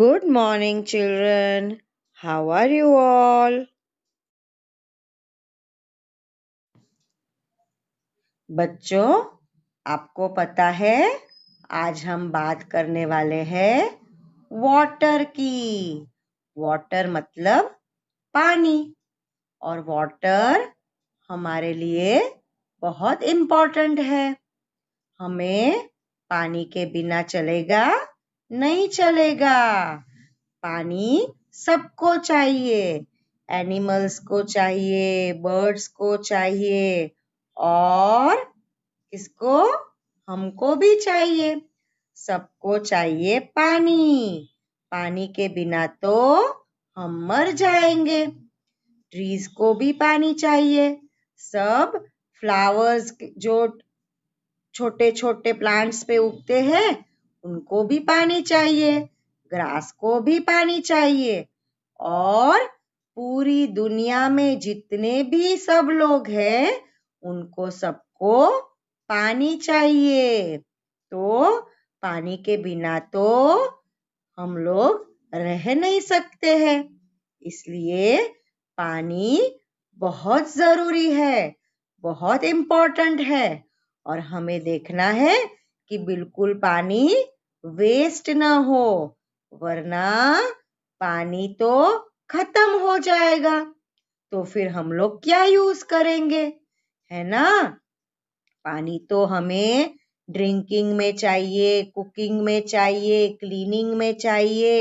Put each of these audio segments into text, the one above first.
Good morning, children. How are you all? बच्चों आपको पता है आज हम बात करने वाले हैं वाटर की वाटर मतलब पानी और वाटर हमारे लिए बहुत इम्पोर्टेंट है हमें पानी के बिना चलेगा नहीं चलेगा पानी सबको चाहिए एनिमल्स को चाहिए बर्ड्स को चाहिए और इसको हमको भी चाहिए सबको चाहिए पानी पानी के बिना तो हम मर जाएंगे ट्रीज को भी पानी चाहिए सब फ्लावर्स जो छोटे छोटे प्लांट्स पे उगते हैं उनको भी पानी चाहिए ग्रास को भी पानी चाहिए और पूरी दुनिया में जितने भी सब लोग हैं उनको सबको पानी चाहिए तो पानी के बिना तो हम लोग रह नहीं सकते हैं इसलिए पानी बहुत जरूरी है बहुत इम्पोर्टेंट है और हमें देखना है कि बिल्कुल पानी वेस्ट ना हो वरना पानी तो खत्म हो जाएगा तो फिर हम लोग क्या यूज करेंगे है ना पानी तो हमें ड्रिंकिंग में चाहिए कुकिंग में चाहिए क्लीनिंग में चाहिए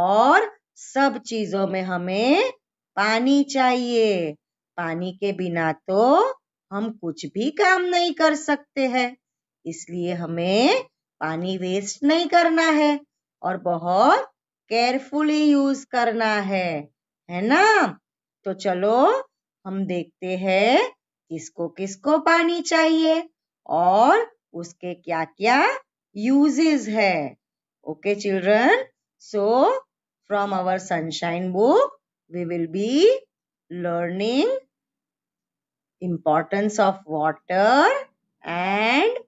और सब चीजों में हमें पानी चाहिए पानी के बिना तो हम कुछ भी काम नहीं कर सकते हैं इसलिए हमें पानी वेस्ट नहीं करना है और बहुत केयरफुली यूज करना है है ना तो चलो हम देखते हैं किसको किसको पानी चाहिए और उसके क्या क्या यूजेस है okay children so from our sunshine book we will be learning importance of water and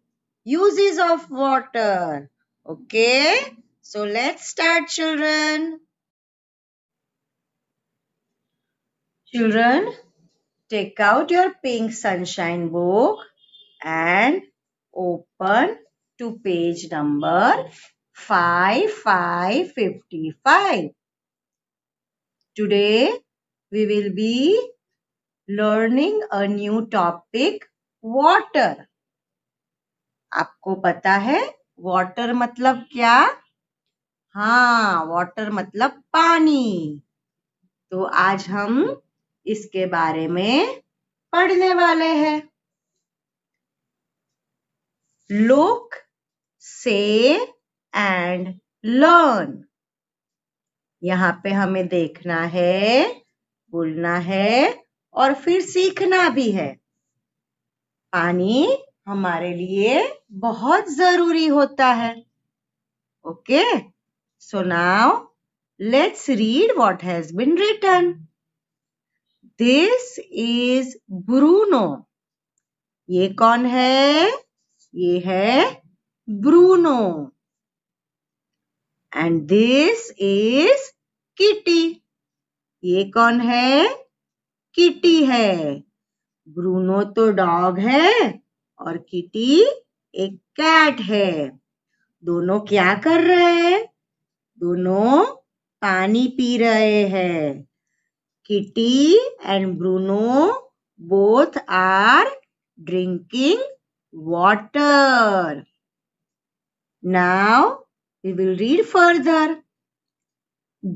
uses of water. Okay, so let's start children. Children, take out your pink sunshine book and open to page number 5555. Today, we will be learning a new topic, water. आपको पता है water मतलब क्या हाँ water मतलब पानी तो आज हम इसके बारे में पढ़ने वाले हैं लुक से एंड लर्न यहाँ पे हमें देखना है बोलना है और फिर सीखना भी है पानी हमारे लिए बहुत जरूरी होता है okay so now let's read what has been written this is Bruno ये कौन है ये है Bruno and this is Kitty ये कौन है किटी है ब्रूनो तो डॉग है और किटी एक कैट है दोनों क्या कर रहे हैं दोनों पानी पी रहे हैं Kitty and Bruno both are drinking water now we will read further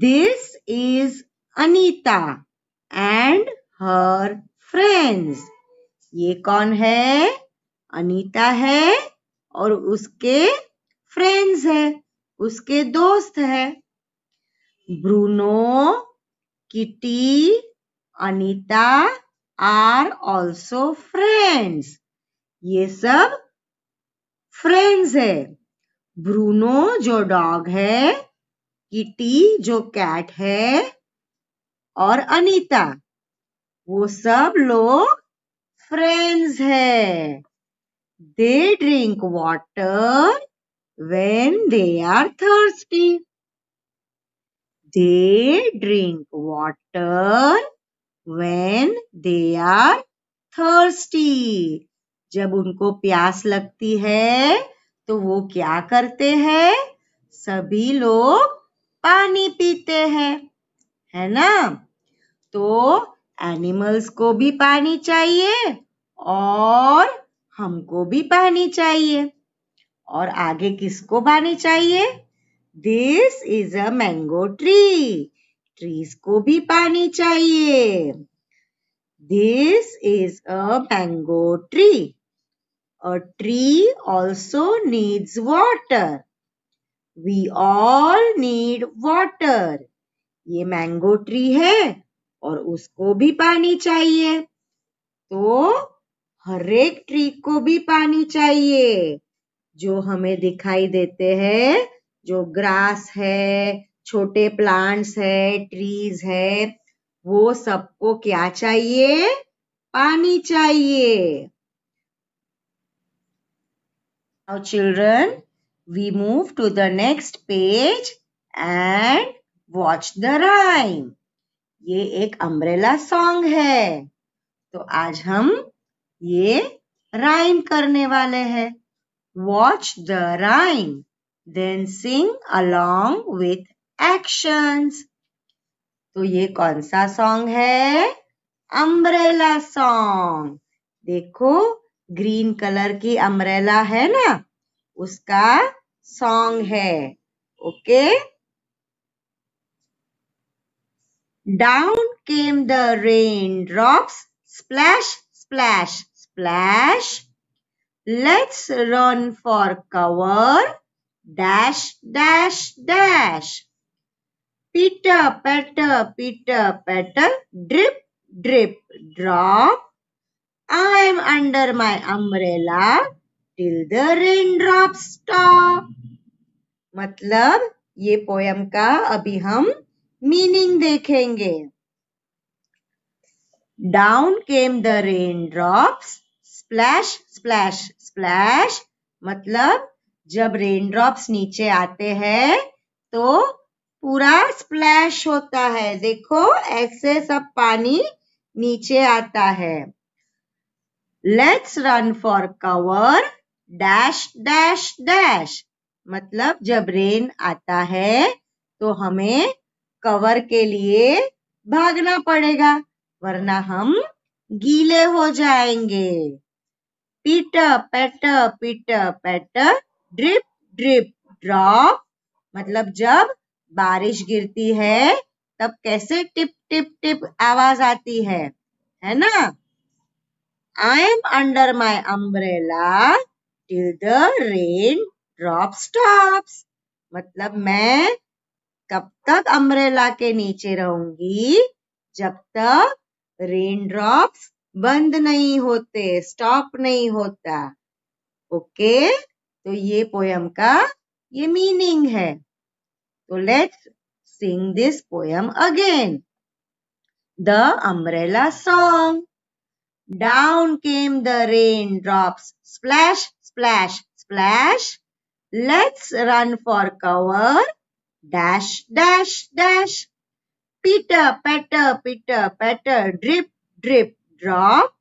this is Anita and her friends ये कौन है अनीता है और उसके फ्रेंड्स है उसके दोस्त है Bruno Kitty Anita are also friends ये सब फ्रेंड्स है ब्रूनो जो डॉग है किटी जो कैट है और अनीता वो सब लोग फ्रेंड्स है They drink water when they are thirsty. They drink water when they are thirsty. जब उनको प्यास लगती है तो वो क्या करते हैं सभी लोग पानी पीते हैं है ना तो एनिमल्स को भी पानी चाहिए और हमको भी पानी चाहिए और आगे किसको पानी चाहिए this is a mango tree trees को भी पानी चाहिए this is a mango tree a tree also needs water we all need water ये मैंगो ट्री है और उसको भी पानी चाहिए तो हरेक ट्री को भी पानी चाहिए जो हमें दिखाई देते हैं जो ग्रास है छोटे प्लांट्स है ट्रीज है वो सबको क्या चाहिए पानी चाहिए Now children, we move to the next page and watch the rhyme. ये एक अम्ब्रेला सॉन्ग है तो आज हम ये राइम करने वाले हैं watch the rhyme then sing along with actions तो ये कौन सा सॉन्ग है अम्ब्रेला सॉन्ग देखो ग्रीन कलर की अम्ब्रेला है ना उसका सॉन्ग है okay down came the rain drops splash splash, splash. Let's run for cover. Dash, dash, dash. peter patter, peter patter. Drip, drip, drop. i am under my umbrella till the rain drops stop. मतलब ये poem का अभी हम meaning देखेंगे came the rain raindrops. Splash splash splash मतलब जब raindrops नीचे आते हैं तो पूरा स्प्लैश होता है देखो ऐसे सब पानी नीचे आता है let's run for cover dash dash dash मतलब जब रेन आता है तो हमें कवर के लिए भागना पड़ेगा वरना हम गीले हो जाएंगे पीट पैट पीट पैट ड्रिप ड्रिप ड्रॉप मतलब जब बारिश गिरती है तब कैसे टिप टिप टिप आवाज आती है है ना I am under my umbrella till the rain drop stop मतलब मैं कब तक अम्ब्रेला के नीचे रहूंगी जब तक रेनड्रॉप्स बंद नहीं होते स्टॉप नहीं होता ओके तो ये पोयम का ये मीनिंग है तो let's sing this poem again the umbrella song down came the rain drops splash splash splash let's run for cover dash dash dash pitter, patter, pitter, patter, drip, drip, drop.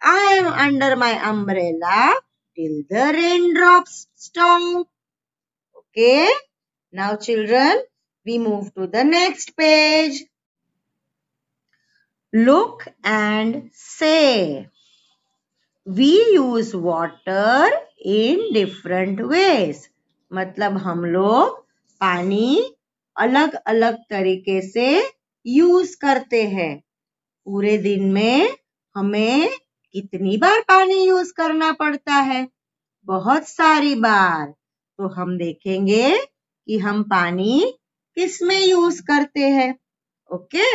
I am under my umbrella till the rain drops stop. Okay. Now children, we move to the next page. Look and say. We use water in different ways. मतलब हम लोग पानी अलग अलग तरीके से use करते हैं पूरे दिन में हमें कितनी बार पानी यूज करना पड़ता है बहुत सारी बार तो हम देखेंगे कि हम पानी किस में यूज करते हैं ओके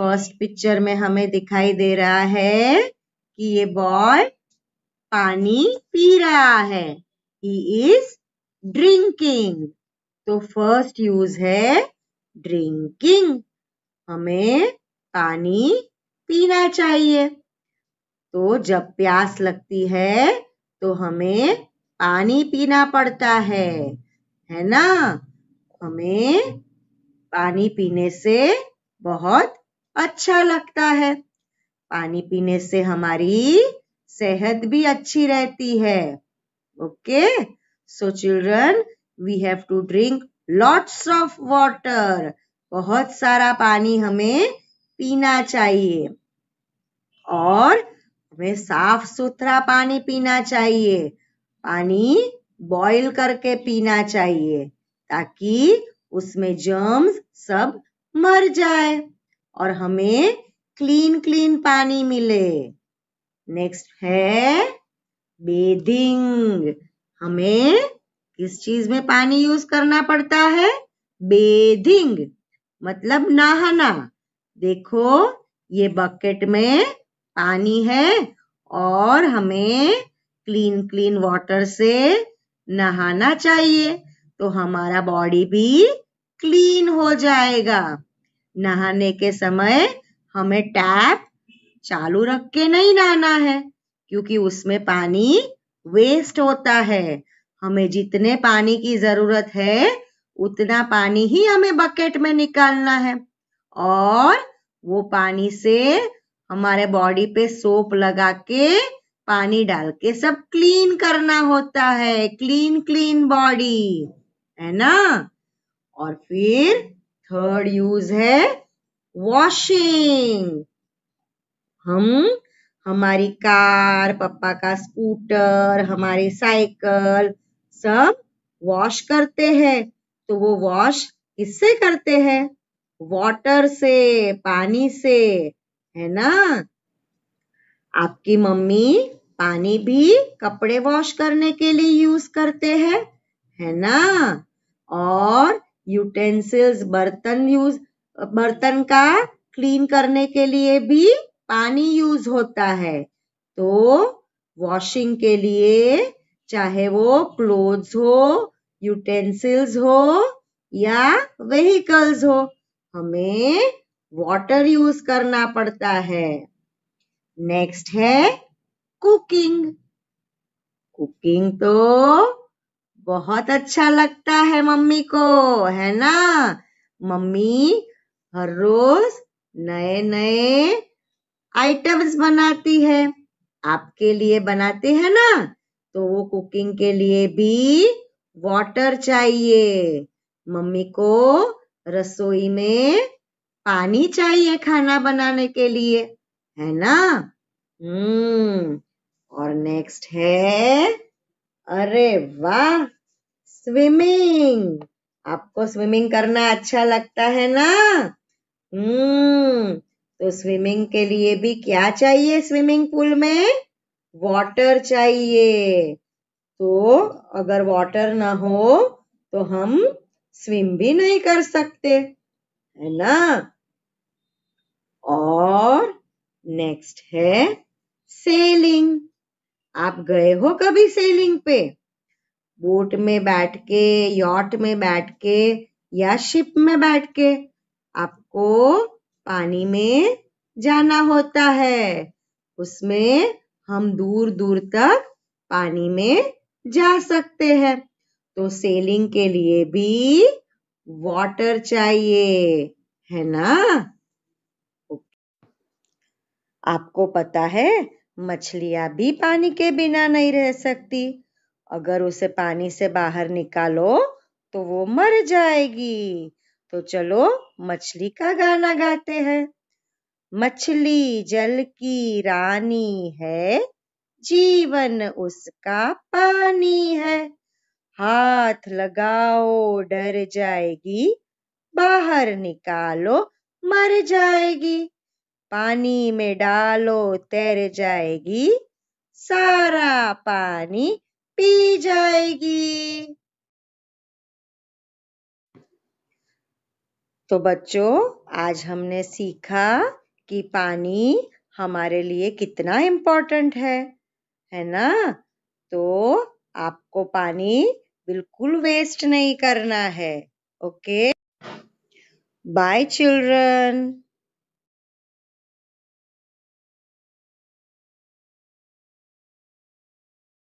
फर्स्ट पिक्चर में हमें दिखाई दे रहा है कि ये बॉय पानी पी रहा है ही इज ड्रिंकिंग तो फर्स्ट यूज है ड्रिंकिंग हमें पानी पीना चाहिए तो जब प्यास लगती है तो हमें पानी पीना पड़ता है है ना हमें पानी पीने से बहुत अच्छा लगता है पानी पीने से हमारी सेहत भी अच्छी रहती है okay so children we have to drink lots of water बहुत सारा पानी हमें पीना चाहिए और हमें साफ सुथरा पानी पीना चाहिए पानी बॉईल करके पीना चाहिए ताकि उसमें जर्म्स सब मर जाए और हमें क्लीन क्लीन पानी मिले नेक्स्ट है बेदिंग हमें किस चीज में पानी यूज करना पड़ता है बेदिंग मतलब नहाना देखो ये बकेट में पानी है और हमें क्लीन क्लीन वाटर से नहाना चाहिए तो हमारा बॉडी भी क्लीन हो जाएगा नहाने के समय हमें टैप चालू रख के नहीं नहाना है क्योंकि उसमें पानी वेस्ट होता है हमें जितने पानी की जरूरत है उतना पानी ही हमें बकेट में निकालना है और वो पानी से हमारे बॉडी पे सोप लगा के पानी डाल के सब क्लीन करना होता है क्लीन क्लीन बॉडी है ना और फिर थर्ड यूज है वॉशिंग हम हमारी कार पप्पा का स्कूटर हमारी साइकिल सब वॉश करते हैं तो वो वॉश किससे करते हैं वाटर से पानी से है ना आपकी मम्मी पानी भी कपड़े वॉश करने के लिए यूज करते हैं है ना और यूटेंसिल्स बर्तन यूज बर्तन का क्लीन करने के लिए भी पानी यूज होता है तो वॉशिंग के लिए चाहे वो क्लोथ हो यूटेंसिल्स हो या व्हीकल्स हो हमें वाटर यूज करना पड़ता है नेक्स्ट है कुकिंग कुकिंग तो बहुत अच्छा लगता है मम्मी को है ना मम्मी हर रोज नए नए आइटम्स बनाती है आपके लिए बनाते हैं ना तो वो कुकिंग के लिए भी वाटर चाहिए मम्मी को रसोई में पानी चाहिए खाना बनाने के लिए है ना हम्म और नेक्स्ट है अरे वाह स्विमिंग आपको स्विमिंग करना अच्छा लगता है ना हम्म तो स्विमिंग के लिए भी क्या चाहिए स्विमिंग पूल में वाटर चाहिए तो अगर वाटर ना हो तो हम स्विम भी नहीं कर सकते है ना और नेक्स्ट है सेलिंग आप गए हो कभी सेलिंग पे बोट में बैठ के यॉट में बैठ के या शिप में बैठ के आपको पानी में जाना होता है उसमें हम दूर दूर तक पानी में जा सकते हैं तो सेलिंग के लिए भी वाटर चाहिए है ना आपको पता है मछलियां भी पानी के बिना नहीं रह सकती अगर उसे पानी से बाहर निकालो तो वो मर जाएगी तो चलो मछली का गाना गाते हैं मछली जल की रानी है जीवन उसका पानी है हाथ लगाओ डर जाएगी बाहर निकालो मर जाएगी पानी में डालो तैर जाएगी सारा पानी पी जाएगी तो बच्चों आज हमने सीखा कि पानी हमारे लिए कितना इम्पोर्टेंट है है ना तो आपको पानी बिल्कुल वेस्ट नहीं करना है ओके बाय चिल्ड्रन